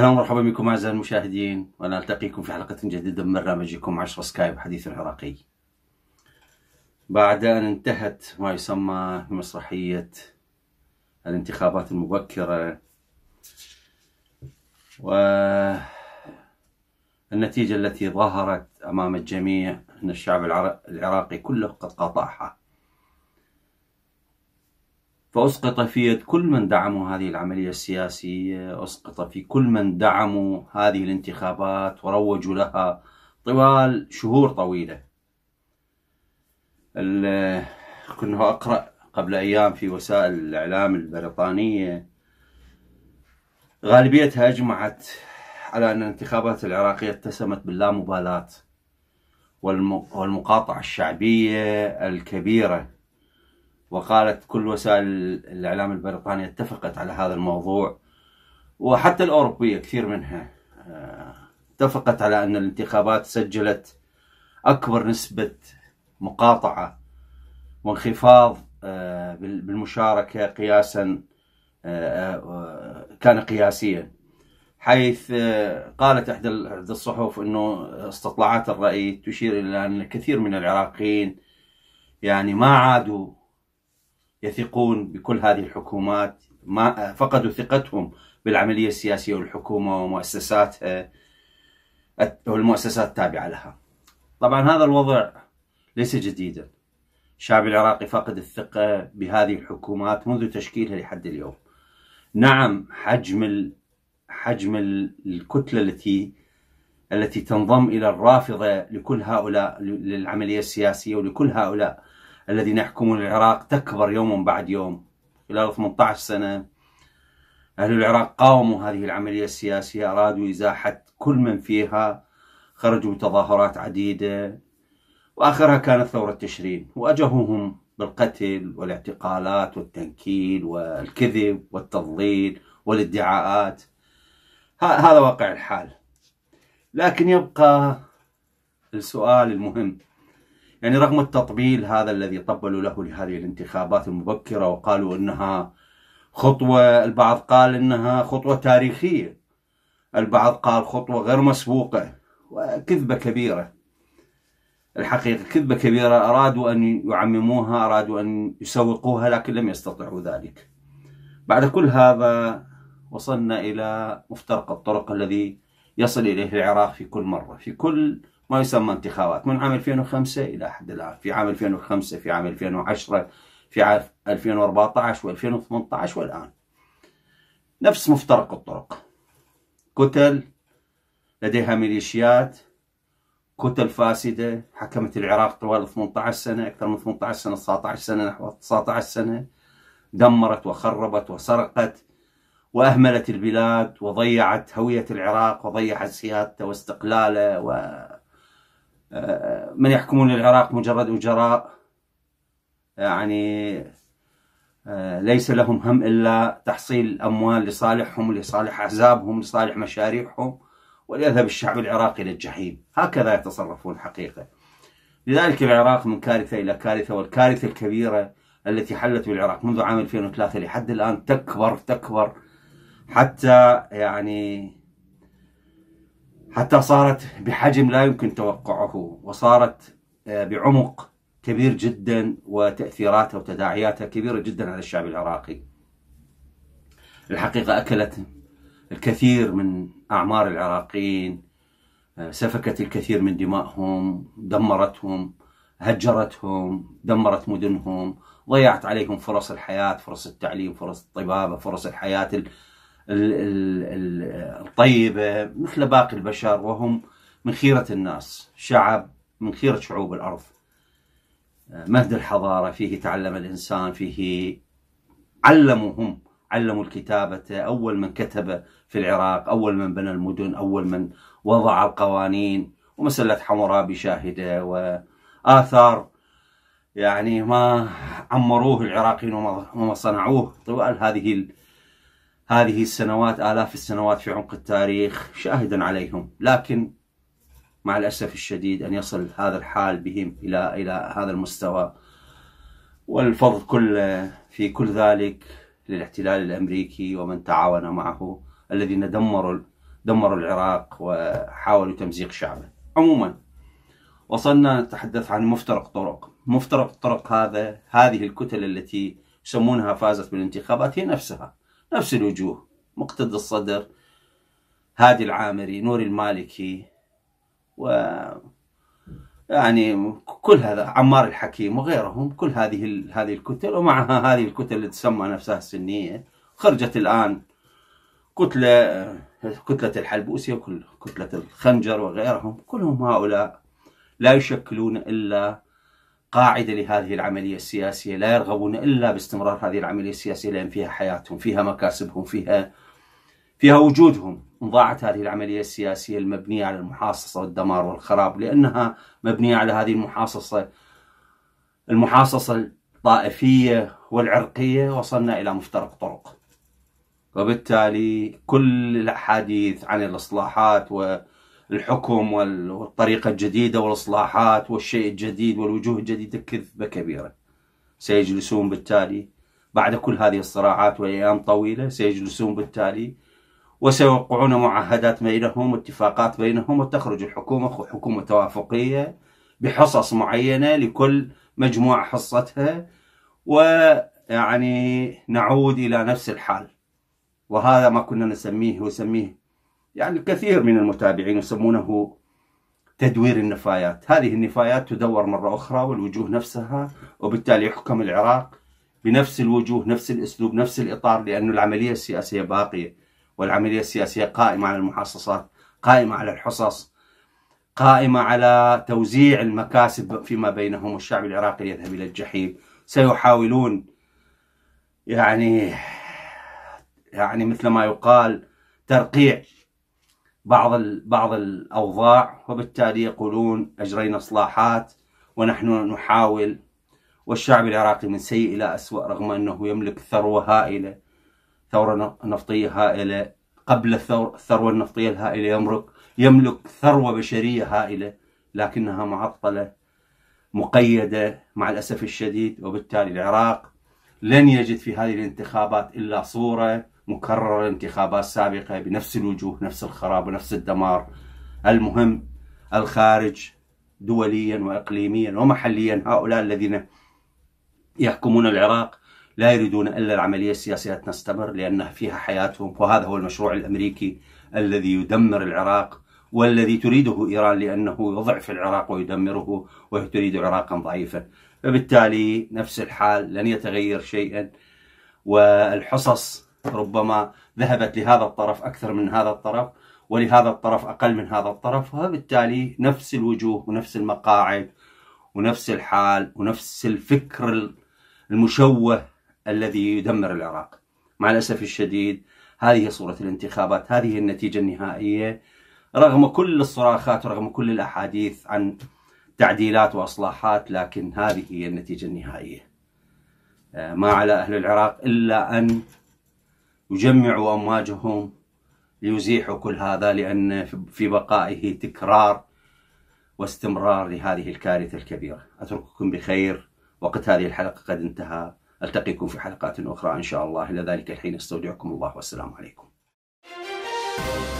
اهلا ومرحبا بكم اعزائي المشاهدين وانا التقيكم في حلقه جديده من برنامجكم 10 سكايب حديث عراقي. بعد ان انتهت ما يسمى بمسرحيه الانتخابات المبكره والنتيجه التي ظهرت امام الجميع ان الشعب العراقي كله قد قاطعها. فأسقط في يد كل من دعموا هذه العملية السياسية أسقط في كل من دعموا هذه الانتخابات وروجوا لها طوال شهور طويلة كنت أقرأ قبل أيام في وسائل الإعلام البريطانية غالبيتها أجمعت على أن الانتخابات العراقية اتسمت باللامبالاة والمقاطعة الشعبية الكبيرة وقالت كل وسائل الإعلام البريطانية اتفقت على هذا الموضوع وحتى الأوروبية كثير منها آه، اتفقت على أن الانتخابات سجلت أكبر نسبة مقاطعة وانخفاض آه، بالمشاركة قياسا آه، كان قياسيا حيث قالت إحدى الصحف أنه استطلاعات الرأي تشير إلى أن كثير من العراقيين يعني ما عادوا يثقون بكل هذه الحكومات ما فقدوا ثقتهم بالعملية السياسية والحكومة ومؤسساتها آه، والمؤسسات التابعة لها طبعا هذا الوضع ليس جديدا الشعب العراقي فقد الثقة بهذه الحكومات منذ تشكيلها لحد اليوم نعم حجم ال... حجم الكتلة التي التي تنضم إلى الرافضة لكل هؤلاء للعملية السياسية ولكل هؤلاء الذين يحكمون العراق تكبر يوما بعد يوم خلال 18 سنة أهل العراق قاوموا هذه العملية السياسية أرادوا إزاحة كل من فيها خرجوا تظاهرات عديدة وآخرها كانت ثورة تشرين وأجهوهم بالقتل والاعتقالات والتنكيل والكذب والتضليل والادعاءات هذا واقع الحال لكن يبقى السؤال المهم يعني رغم التطبيل هذا الذي طبلوا له لهذه الانتخابات المبكرة وقالوا أنها خطوة البعض قال أنها خطوة تاريخية البعض قال خطوة غير مسبوقة وكذبة كبيرة الحقيقة كذبة كبيرة أرادوا أن يعمموها أرادوا أن يسوقوها لكن لم يستطيعوا ذلك بعد كل هذا وصلنا إلى مفترق الطرق الذي يصل إليه العراق في كل مرة في كل ما يسمى انتخابات من عام 2005 إلى حد الآن في عام 2005 في عام 2010 في عام 2014 و2018 والآن نفس مفترق الطرق كتل لديها ميليشيات كتل فاسدة حكمت العراق طوال 18 سنة أكثر من 18 سنة 19 سنة نحو 19 سنة دمرت وخربت وسرقت وأهملت البلاد وضيعت هوية العراق وضيعت سيادته واستقلاله و آه، من يحكمون العراق مجرد وجراء يعني آه، ليس لهم هم إلا تحصيل أموال لصالحهم لصالح أحزابهم لصالح مشاريعهم وليذهب الشعب العراقي للجحيم هكذا يتصرفون حقيقة لذلك العراق من كارثة إلى كارثة والكارثة الكبيرة التي حلت بالعراق منذ عام 2003 لحد الآن تكبر تكبر حتى يعني حتى صارت بحجم لا يمكن توقعه وصارت آه، بعمق كبير جدا وتأثيراتها وتداعياتها كبيرة جدا على الشعب العراقي الحقيقة أكلت الكثير من أعمار العراقيين آه، سفكت الكثير من دمائهم دمرتهم هجرتهم دمرت مدنهم ضيعت عليهم فرص الحياة فرص التعليم فرص الطبابة فرص الحياة الطيبة مثل باقي البشر وهم من خيرة الناس شعب من خيرة شعوب الأرض مهد الحضارة فيه تعلم الإنسان فيه علموهم علموا الكتابة أول من كتب في العراق أول من بنى المدن أول من وضع القوانين ومسلة حمورابي شاهدة وآثار يعني ما عمروه العراقيين وما صنعوه طوال هذه هذه السنوات آلاف السنوات في عمق التاريخ شاهدا عليهم لكن مع الأسف الشديد أن يصل هذا الحال بهم إلى إلى هذا المستوى والفضل كل في كل ذلك للاحتلال الأمريكي ومن تعاون معه الذين دمروا دمروا العراق وحاولوا تمزيق شعبه عموما وصلنا نتحدث عن مفترق طرق مفترق الطرق هذا هذه الكتل التي يسمونها فازت بالانتخابات هي نفسها نفس الوجوه مقتدى الصدر هادي العامري نور المالكي و يعني كل هذا عمار الحكيم وغيرهم كل هذه هذه الكتل ومعها هذه الكتل اللي تسمى نفسها السنيه خرجت الان كتله كتله الحلبوسيه وكتله الخنجر وغيرهم كلهم هؤلاء لا يشكلون الا قاعدة لهذه العملية السياسية لا يرغبون إلا باستمرار هذه العملية السياسية لأن فيها حياتهم فيها مكاسبهم فيها فيها وجودهم ضاعت هذه العملية السياسية المبنية على المحاصصة والدمار والخراب لأنها مبنية على هذه المحاصصة المحاصصة الطائفية والعرقية وصلنا إلى مفترق طرق وبالتالي كل الأحاديث عن الإصلاحات و الحكم والطريقة الجديدة والإصلاحات والشيء الجديد والوجوه الجديدة كذبة كبيرة سيجلسون بالتالي بعد كل هذه الصراعات والأيام طويلة سيجلسون بالتالي وسيوقعون معاهدات بينهم واتفاقات بينهم وتخرج الحكومة حكومة توافقية بحصص معينة لكل مجموعة حصتها ويعني نعود إلى نفس الحال وهذا ما كنا نسميه وسميه يعني كثير من المتابعين يسمونه تدوير النفايات هذه النفايات تدور مرة أخرى والوجوه نفسها وبالتالي يحكم العراق بنفس الوجوه نفس الأسلوب نفس الإطار لأن العملية السياسية باقية والعملية السياسية قائمة على المحاصصات قائمة على الحصص قائمة على توزيع المكاسب فيما بينهم والشعب العراقي يذهب إلى الجحيم سيحاولون يعني يعني مثل ما يقال ترقيع بعض بعض الأوضاع وبالتالي يقولون أجرينا إصلاحات ونحن نحاول والشعب العراقي من سيء إلى اسوء رغم أنه يملك ثروة هائلة ثورة نفطية هائلة قبل الثروة النفطية الهائلة يملك يملك ثروة بشرية هائلة لكنها معطلة مقيدة مع الأسف الشديد وبالتالي العراق لن يجد في هذه الانتخابات إلا صورة مكرر الانتخابات السابقة بنفس الوجوه نفس الخراب ونفس الدمار المهم الخارج دوليا وإقليميا ومحليا هؤلاء الذين يحكمون العراق لا يريدون إلا العملية السياسية تستمر لأن فيها حياتهم وهذا هو المشروع الأمريكي الذي يدمر العراق والذي تريده إيران لأنه يضعف العراق ويدمره وتريد عراقا ضعيفا فبالتالي نفس الحال لن يتغير شيئا والحصص ربما ذهبت لهذا الطرف أكثر من هذا الطرف ولهذا الطرف أقل من هذا الطرف وبالتالي نفس الوجوه ونفس المقاعد ونفس الحال ونفس الفكر المشوه الذي يدمر العراق مع الأسف الشديد هذه صورة الانتخابات هذه النتيجة النهائية رغم كل الصراخات ورغم كل الأحاديث عن تعديلات وإصلاحات لكن هذه هي النتيجة النهائية آه، ما على أهل العراق إلا أن يجمعوا أمواجهم ليزيحوا كل هذا لأن في بقائه تكرار واستمرار لهذه الكارثة الكبيرة أترككم بخير وقت هذه الحلقة قد انتهى ألتقيكم في حلقات أخرى إن شاء الله إلى ذلك الحين استودعكم الله والسلام عليكم Thank you.